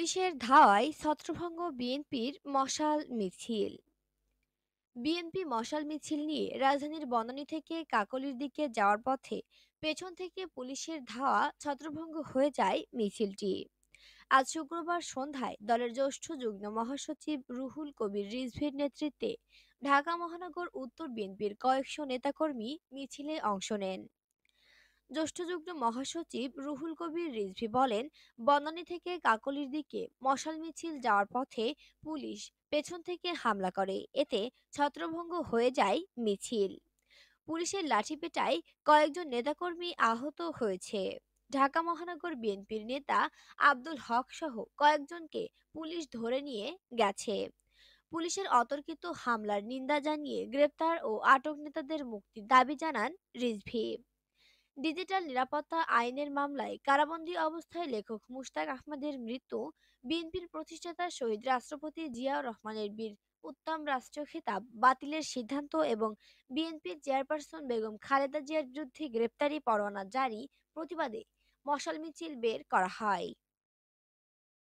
পুলিশের ধাওয়ায় ছত্রভঙ্গ বিএনপির মশাল মিছিল বিএনপি মশাল মিছিল নিয়ে রাজধানীর বনানী থেকে কাকলির দিকে যাওয়ার পথে পেছন থেকে পুলিশের ধাওয়া ছত্রভঙ্গ হয়ে যায় মিছিলটি আজ শুক্রবার সন্ধ্যায় দলের জ্যেষ্ঠ যুগ্ম মহাসচিব রুহুল কবির রিজভির নেতৃত্বে ঢাকা মহানগর উত্তর বিএনপির কয়েকশো নেতাকর্মী মিছিলে অংশ নেন জ্যেষ্ঠ যুগ্ম মহাসচিব রুহুল কবির রিজভী বলেন বনানী থেকে কাকলির দিকে মশাল মিছিল যাওয়ার পথে পুলিশ পেছন থেকে হামলা করে এতে ছত্রভঙ্গ হয়ে যায় মিছিল পুলিশের লাঠিপেটায় কয়েকজন নেতাকর্মী আহত হয়েছে ঢাকা মহানগর বিএনপির নেতা আব্দুল হক সহ কয়েকজনকে পুলিশ ধরে নিয়ে গেছে পুলিশের অতর্কিত হামলার নিন্দা জানিয়ে গ্রেপ্তার ও আটক নেতাদের মুক্তির দাবি জানান রিজভী ডিজিটাল নিরাপত্তা আইনের মামলায় কারাবন্দী অবস্থায় লেখক মুশতাক আহমদের মৃত্যু বিএনপির প্রতিষ্ঠাতা শহীদ রাষ্ট্রপতি জিয়াউর রহমানের বীর উত্তম রাষ্ট্র খেতাব বাতিলের সিদ্ধান্ত এবং বিএনপির চেয়ারপারসন বেগম খালেদা জিয়ার বিরুদ্ধে গ্রেপ্তারি পরোয়ানা জারি প্রতিবাদে মশাল মিছিল বের করা হয়